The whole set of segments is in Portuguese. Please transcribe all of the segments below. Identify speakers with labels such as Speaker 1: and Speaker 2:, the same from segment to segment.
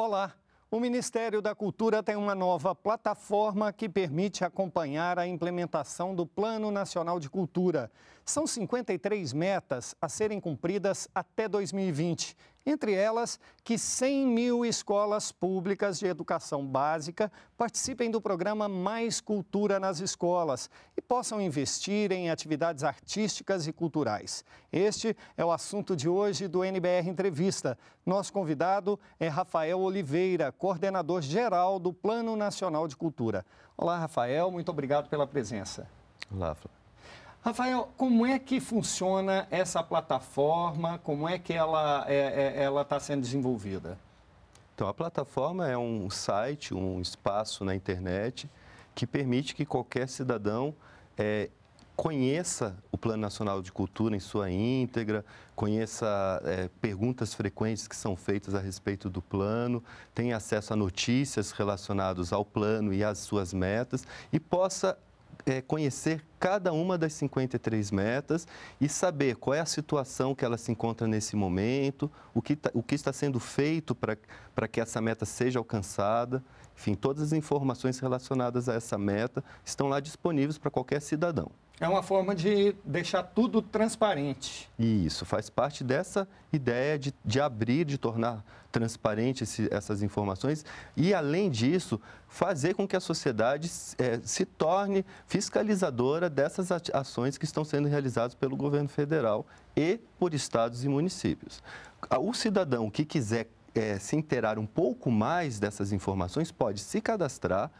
Speaker 1: Olá! O Ministério da Cultura tem uma nova plataforma que permite acompanhar a implementação do Plano Nacional de Cultura. São 53 metas a serem cumpridas até 2020, entre elas que 100 mil escolas públicas de educação básica participem do programa Mais Cultura nas Escolas e possam investir em atividades artísticas e culturais. Este é o assunto de hoje do NBR Entrevista. Nosso convidado é Rafael Oliveira, coordenador geral do Plano Nacional de Cultura. Olá, Rafael, muito obrigado pela presença. Olá, Flávio. Rafael, como é que funciona essa plataforma? Como é que ela é, é está sendo desenvolvida?
Speaker 2: Então, a plataforma é um site, um espaço na internet que permite que qualquer cidadão é, conheça o Plano Nacional de Cultura em sua íntegra, conheça é, perguntas frequentes que são feitas a respeito do plano, tenha acesso a notícias relacionadas ao plano e às suas metas e possa é, conhecer cada uma das 53 metas e saber qual é a situação que ela se encontra nesse momento, o que, tá, o que está sendo feito para que essa meta seja alcançada. Enfim, todas as informações relacionadas a essa meta estão lá disponíveis para qualquer cidadão.
Speaker 1: É uma forma de deixar tudo transparente.
Speaker 2: E isso faz parte dessa ideia de, de abrir, de tornar transparente esse, essas informações e, além disso, fazer com que a sociedade é, se torne fiscalizadora dessas ações que estão sendo realizadas pelo governo federal e por estados e municípios. O cidadão que quiser é, se inteirar um pouco mais dessas informações pode se cadastrar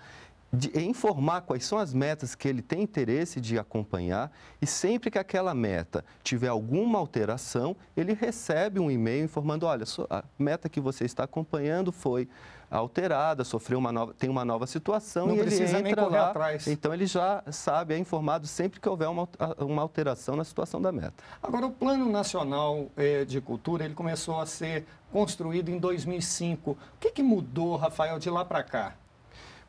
Speaker 2: de informar quais são as metas que ele tem interesse de acompanhar e sempre que aquela meta tiver alguma alteração, ele recebe um e-mail informando, olha, a meta que você está acompanhando foi alterada, sofreu uma nova, tem uma nova situação Não e ele entra nem lá,
Speaker 1: atrás. então ele já sabe, é informado sempre que houver uma, uma alteração na situação da meta. Agora, o Plano Nacional eh, de Cultura, ele começou a ser construído em 2005. O que, que mudou, Rafael, de lá para cá?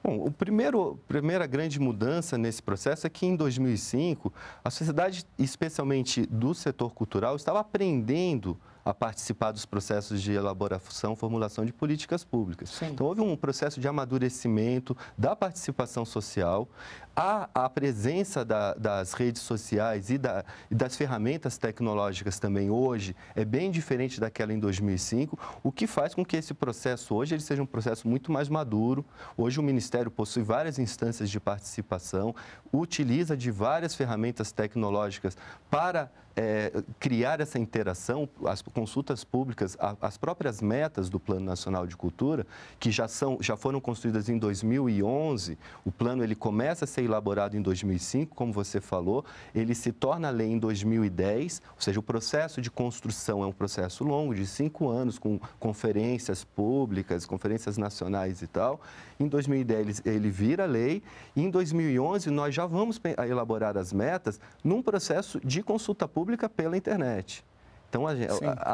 Speaker 2: Bom, o primeiro, primeira grande mudança nesse processo é que em 2005 a sociedade, especialmente do setor cultural, estava aprendendo a participar dos processos de elaboração, formulação de políticas públicas. Sim. Então, houve um processo de amadurecimento da participação social, a, a presença da, das redes sociais e, da, e, das ferramentas tecnológicas também hoje é bem diferente daquela em 2005, o que faz com que esse processo hoje ele seja um processo muito mais maduro. Hoje o Ministério possui várias instâncias de participação, utiliza de várias ferramentas tecnológicas para é, criar essa interação, as consultas públicas, a, as próprias metas do Plano Nacional de Cultura, que já, são, já foram construídas em 2011, o plano ele começa a ser elaborado em 2005, como você falou, ele se torna lei em 2010, ou seja, o processo de construção é um processo longo, de cinco anos, com conferências públicas, conferências nacionais e tal. Em 2010 ele vira lei e em 2011 nós já vamos elaborar as metas num processo de consulta pública pública pela internet. Então, a,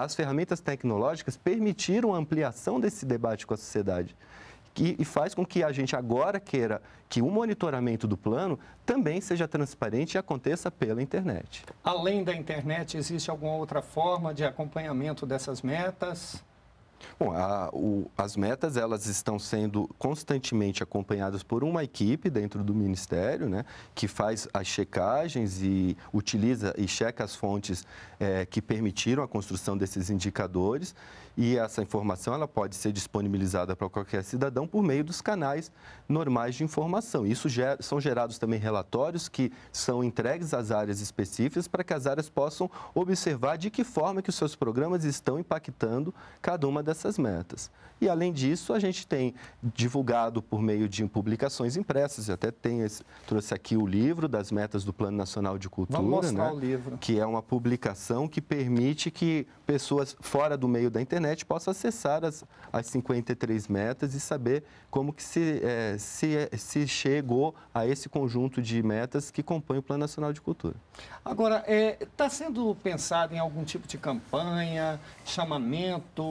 Speaker 2: as ferramentas tecnológicas permitiram a ampliação desse debate com a sociedade. Que, e faz com que a gente agora queira que o monitoramento do plano também seja transparente e aconteça pela internet.
Speaker 1: Além da internet, existe alguma outra forma de acompanhamento dessas metas?
Speaker 2: Bom, a, o, as metas elas estão sendo constantemente acompanhadas por uma equipe dentro do Ministério, né, que faz as checagens e utiliza e checa as fontes é, que permitiram a construção desses indicadores. E essa informação ela pode ser disponibilizada para qualquer cidadão por meio dos canais normais de informação. Isso ger, são gerados também relatórios que são entregues às áreas específicas para que as áreas possam observar de que forma que os seus programas estão impactando cada uma dessas metas. E, além disso, a gente tem divulgado por meio de publicações impressas, e até tem trouxe aqui o livro das metas do Plano Nacional de Cultura. né? o livro. Que é uma publicação que permite que pessoas fora do meio da internet possam acessar as, as 53 metas e saber como que se, é, se, é, se chegou a esse conjunto de metas que compõe o Plano Nacional de Cultura.
Speaker 1: Agora, está é, tá sendo pensado em algum tipo de campanha, chamamento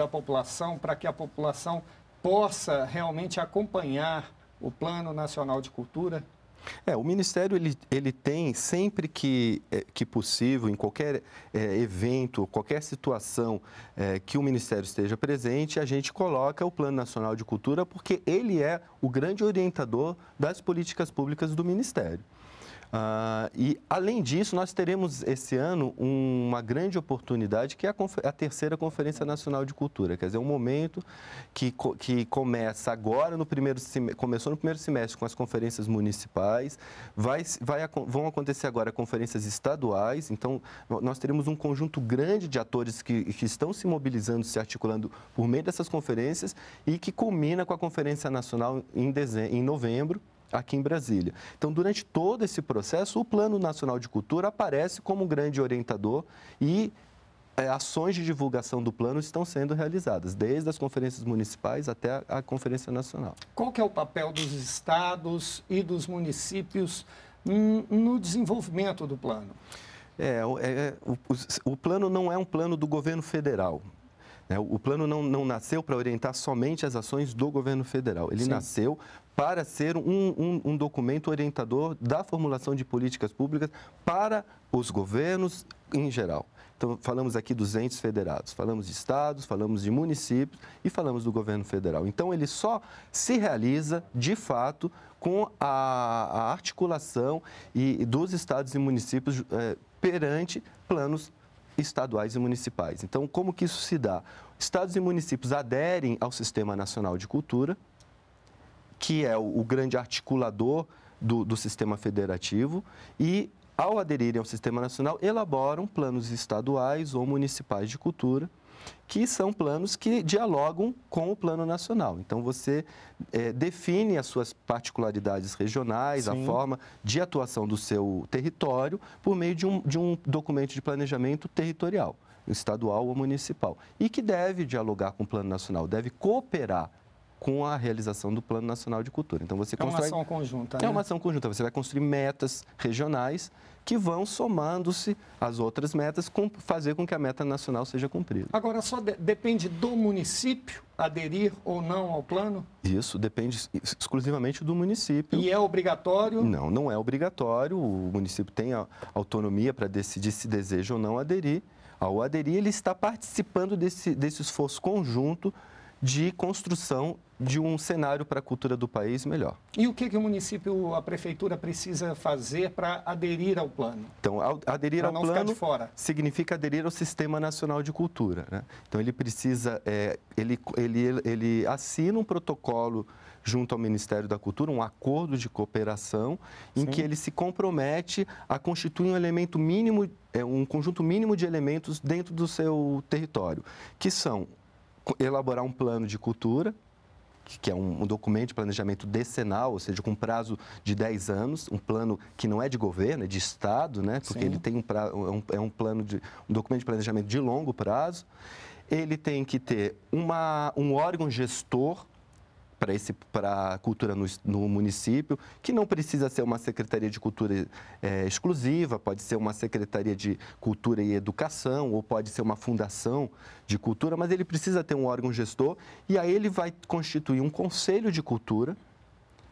Speaker 1: da população para que a população possa realmente acompanhar o Plano Nacional de Cultura?
Speaker 2: É, o Ministério ele, ele tem sempre que, é, que possível, em qualquer é, evento, qualquer situação é, que o Ministério esteja presente, a gente coloca o Plano Nacional de Cultura, porque ele é o grande orientador das políticas públicas do Ministério. Uh, e, além disso, nós teremos esse ano uma grande oportunidade, que é a, a, terceira Conferência Nacional de Cultura. Quer dizer, é um momento que, que começa agora, no primeiro começou no primeiro semestre com as conferências municipais, vai, vai, vão acontecer agora conferências estaduais. Então, nós teremos um conjunto grande de atores que, que estão se mobilizando, se articulando por meio dessas conferências e que culmina com a Conferência Nacional em, dezembro, em novembro aqui em Brasília. Então, durante todo esse processo, o Plano Nacional de Cultura aparece como um grande orientador e é, ações de divulgação do plano estão sendo realizadas, desde as conferências municipais até a, a Conferência Nacional.
Speaker 1: Qual que é o papel dos estados e dos municípios no desenvolvimento do plano?
Speaker 2: É, é, é o, o plano não é um plano do governo federal. Né? O plano não, não nasceu para orientar somente as ações do governo federal, ele Sim. nasceu para ser um, um, um documento orientador da formulação de políticas públicas para os governos em geral. Então, falamos aqui dos entes federados, falamos de estados, falamos de municípios e falamos do governo federal. Então, ele só se realiza, de fato, com a, a articulação e, dos estados e municípios eh, perante planos estaduais e municipais. Então, como que isso se dá? Estados e municípios aderem ao Sistema Nacional de Cultura, que é o, o grande articulador do, do sistema federativo, e ao aderirem ao Sistema Nacional, elaboram planos estaduais ou municipais de cultura que são planos que dialogam com o plano nacional. Então, você é, define as suas particularidades regionais, Sim. a forma de atuação do seu território, por meio de um, de um documento de planejamento territorial, estadual ou municipal, e que deve dialogar com o plano nacional, deve cooperar com a realização do Plano Nacional de Cultura. Então você é constrói... uma ação
Speaker 1: conjunta. É né? uma
Speaker 2: ação conjunta. Você vai construir metas regionais que vão somando-se às outras metas, com, fazer com que a meta nacional seja cumprida.
Speaker 1: Agora só de, depende do município aderir ou não ao plano?
Speaker 2: Isso depende exclusivamente do município.
Speaker 1: E é obrigatório?
Speaker 2: Não, não é obrigatório. O município tem a autonomia para decidir se deseja ou não aderir. Ao aderir, ele está participando desse, desse esforço conjunto de construção de um cenário para a cultura do país melhor.
Speaker 1: E o que, que o município, a prefeitura precisa fazer para aderir ao plano?
Speaker 2: Então, ao, aderir ao plano significa aderir ao Sistema Nacional de Cultura. Né? Então, ele precisa, é, ele, ele, ele assina um protocolo junto ao Ministério da Cultura, um acordo de cooperação em Sim. que ele se compromete a constituir um elemento mínimo, é, um conjunto mínimo de elementos dentro do seu território, que são elaborar um plano de cultura, que é um, documento de planejamento decenal, ou seja, com prazo de 10 anos, um plano que não é de governo, é de Estado, né? porque Sim. ele tem um, pra, um, é um é plano de um documento de planejamento de longo prazo. Ele tem que ter uma, um órgão gestor para a cultura no, no, município, que não precisa ser uma Secretaria de Cultura é, exclusiva, pode ser uma Secretaria de Cultura e Educação, ou pode ser uma Fundação de Cultura, mas ele precisa ter um órgão gestor e aí ele vai constituir um Conselho de Cultura,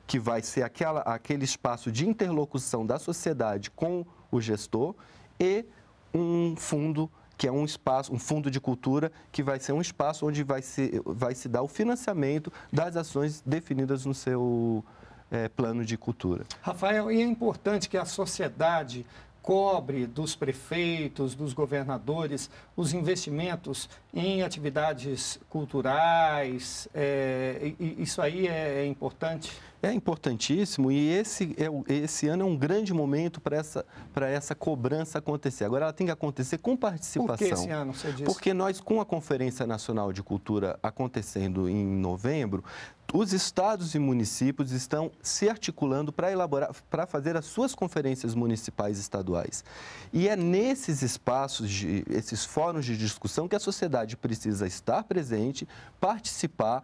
Speaker 2: que vai ser aquela, aquele espaço de interlocução da sociedade com o gestor e um fundo que é um espaço, um fundo de cultura, que vai ser um espaço onde vai se, vai se dar o financiamento das ações definidas no seu é, plano de cultura.
Speaker 1: Rafael, e é importante que a sociedade cobre dos prefeitos, dos governadores, os investimentos em atividades culturais. É, isso aí é, é, importante?
Speaker 2: É importantíssimo e esse, é, esse ano é um grande momento para essa, essa cobrança acontecer. Agora, ela tem que acontecer com participação. Por que esse ano, você disse? Porque nós, com a Conferência Nacional de Cultura acontecendo em novembro, os estados e municípios estão se articulando para elaborar, para fazer as suas conferências municipais e estaduais. E é nesses espaços, de, esses fóruns de discussão que a sociedade precisa estar presente, participar,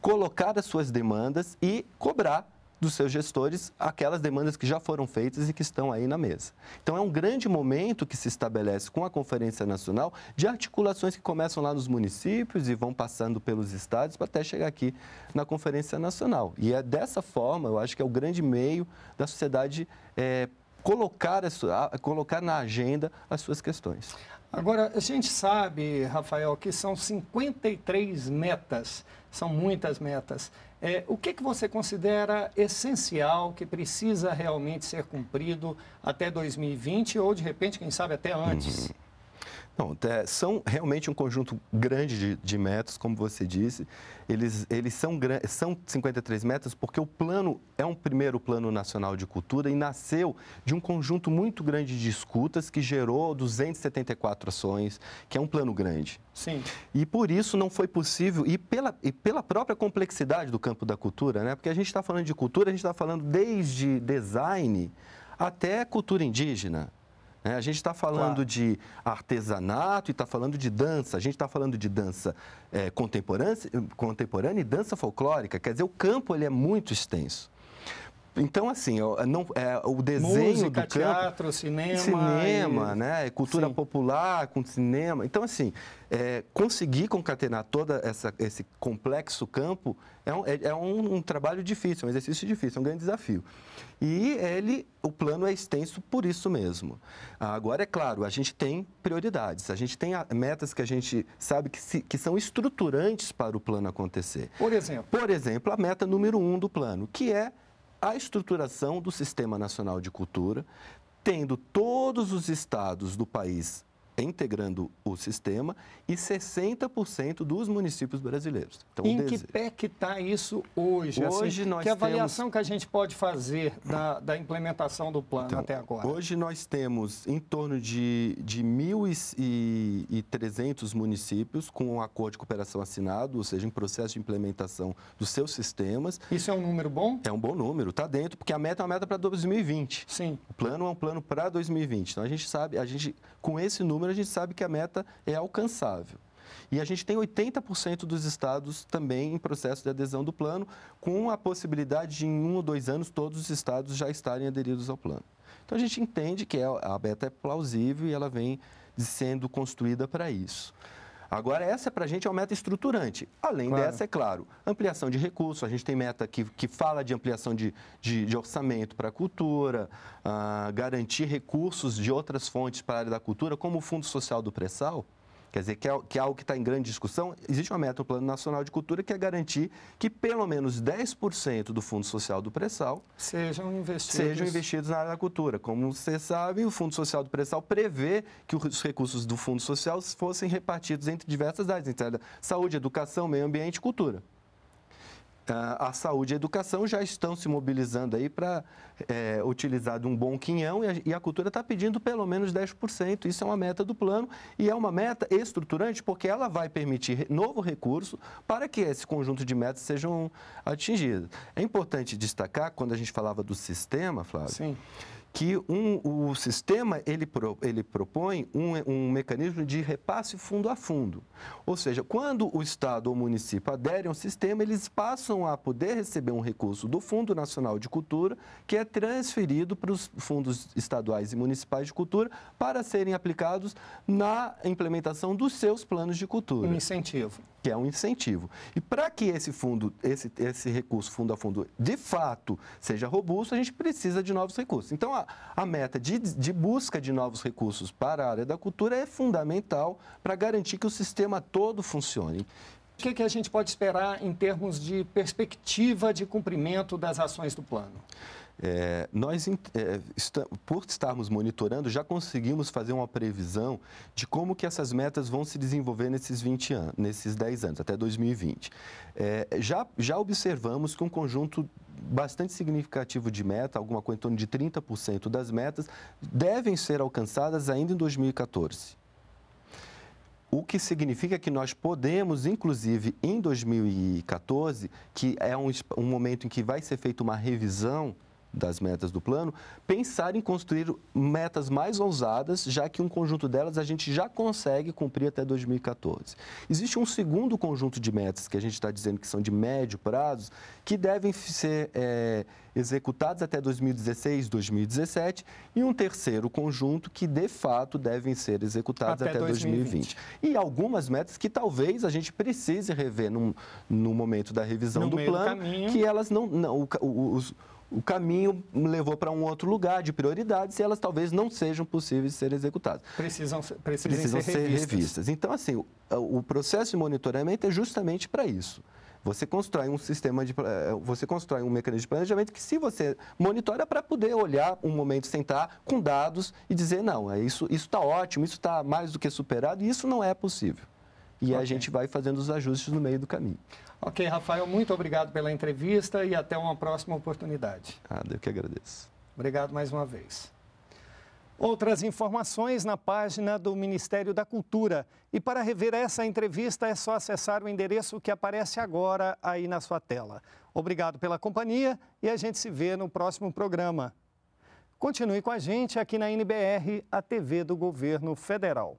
Speaker 2: colocar as suas demandas e cobrar dos seus gestores aquelas demandas que já foram feitas e que estão aí na mesa. Então é um grande momento que se estabelece com a Conferência Nacional de articulações que começam lá nos municípios e vão passando pelos estados para até chegar aqui na Conferência Nacional. E é dessa forma, eu acho que é o grande meio da sociedade
Speaker 1: é, colocar, a, colocar na agenda as suas questões. Agora, a gente sabe, Rafael, que são 53 metas, são muitas metas. É, o que, que você considera essencial, que precisa realmente ser cumprido até 2020 ou, de repente, quem sabe até antes? Uhum.
Speaker 2: Não, é, são realmente um conjunto grande de, de metros, como você disse. Eles, eles são, são 53 metros porque o plano é um primeiro plano nacional de cultura e nasceu de um conjunto muito grande de escutas que gerou 274 ações, que é um plano grande. Sim. E por isso não foi possível, e pela, e pela própria complexidade do campo da cultura, né? porque a gente está falando de cultura, a gente está falando desde design até cultura indígena, né? A gente está falando claro. de artesanato e está falando de dança. A gente está falando de dança é, eh, contemporânea, contemporânea e dança folclórica. Quer dizer, o campo ele é muito extenso. Então, assim, eh, não, é, o desenho Música, do campo... teatro,
Speaker 1: cinema... Cinema,
Speaker 2: né? e... né? Cultura Sim. popular com cinema. Então, assim, é, conseguir concatenar todo esse complexo campo é, um, é, é um, um, trabalho difícil, um exercício difícil, um grande desafio. E ele, o plano é extenso por isso mesmo. Agora, é claro, a gente tem prioridades, a gente tem metas que a gente sabe que, se, que são estruturantes para o plano acontecer. Por exemplo? Por exemplo, a meta número um do plano, que é a estruturação do Sistema Nacional de Cultura, tendo todos os estados do país integrando o sistema e 60% dos municípios brasileiros. Então, em que
Speaker 1: pé que está isso hoje? Assim, hoje assim, nós que avaliação temos... que a gente pode fazer da, da implementação do plano então, até agora?
Speaker 2: Hoje nós temos em torno de, de 1.300 municípios com um acordo de cooperação assinado, ou seja, em processo de implementação dos seus sistemas. Isso é um número bom? É um bom número, está dentro, porque a meta é uma meta para 2020. Sim. O plano é um plano para 2020. Então a gente sabe, a gente com esse número número, a gente sabe que a meta é alcançável. E a gente tem 80% dos estados também em processo de adesão do plano, com a possibilidade de, em um ou dois anos, todos os estados já estarem aderidos ao plano. Então, a gente entende que é, a meta é plausível e ela vem sendo construída para isso. Agora, essa é para a gente é uma meta estruturante. Além claro. dessa, é claro, ampliação de recursos. A gente tem meta que, que fala de ampliação de, de, de orçamento para a cultura, uh, garantir recursos de outras fontes para a área da cultura, como o Fundo Social do Pré-Sal, Quer dizer, que é, que é algo que está em grande discussão. Existe uma meta no Plano Nacional de Cultura que é garantir que pelo menos 10% do Fundo Social do Pré-Sal
Speaker 1: sejam investidos. sejam investidos
Speaker 2: na área da cultura. Como vocês sabem, o Fundo Social do Pré-Sal prevê que os recursos do Fundo Social fossem repartidos entre diversas áreas, entre saúde, educação, meio ambiente e cultura. Ah, a saúde e a educação já estão se mobilizando aí para é, utilizar de um bom quinhão e a, e a cultura está pedindo pelo menos 10%. Isso é uma meta do plano e é uma meta estruturante porque ela vai permitir novo recurso para que esse conjunto de metas sejam atingidas. É importante destacar, quando a gente falava do sistema, Flávio, Sim que um, o sistema ele, pro, ele propõe um, um mecanismo de repasse fundo a fundo. Ou seja, quando o Estado ou o município aderem ao sistema, eles passam a poder receber um recurso do Fundo Nacional de Cultura, que é transferido para os fundos estaduais e municipais de cultura para serem aplicados na implementação dos seus planos de cultura. Um incentivo. Que é um incentivo. E para que esse fundo, esse, esse recurso fundo a fundo, de fato, seja robusto, a gente precisa de novos recursos. Então, a, a meta de, de busca de novos recursos para a área da cultura é fundamental
Speaker 1: para garantir que o sistema todo funcione. O que, é que, a gente pode esperar em termos de perspectiva de cumprimento das ações do plano?
Speaker 2: É, nós, é, está, por estarmos monitorando, já conseguimos fazer uma previsão de como que essas metas vão se desenvolver nesses 20 anos, nesses 10 anos, até 2020. É, já, já observamos que um conjunto bastante significativo de meta, alguma coisa em torno de 30% das metas, devem ser alcançadas ainda em 2014. O que significa que nós podemos, inclusive em 2014, que é um, um momento em que vai ser feita uma revisão das metas do plano, pensar em construir metas mais ousadas, já que um conjunto delas a gente já consegue cumprir até 2014. Existe um segundo conjunto de metas que a gente está dizendo que são de médio prazo, que devem ser é, executadas até 2016, 2017, e um terceiro conjunto que, de fato, devem ser executadas até, até 2020. 2020. E algumas metas que talvez a gente precise rever no, no momento da revisão no do plano, do que elas não. não o, os, o caminho levou para um outro lugar de prioridades e elas talvez não sejam possíveis de ser executadas.
Speaker 1: Precisam, precisam ser, ser revistas.
Speaker 2: revistas. Então, assim, o, é, o processo de monitoramento é justamente para isso. Você constrói um sistema de. É, você constrói um mecanismo de planejamento que, se você monitora, para poder olhar um momento, sentar com dados e dizer: não, é isso está ótimo, isso está mais do que superado e isso não é possível.
Speaker 1: E okay. a gente vai
Speaker 2: fazendo os ajustes no meio do caminho.
Speaker 1: Ok, Rafael, muito obrigado pela entrevista e até uma próxima oportunidade.
Speaker 2: Ah, eu que agradeço.
Speaker 1: Obrigado mais uma vez. Outras informações na página do Ministério da Cultura. E para rever essa entrevista é só acessar o endereço que aparece agora aí na sua tela. Obrigado pela companhia e a gente se vê no próximo programa. Continue com a gente aqui na NBR, a TV do Governo Federal.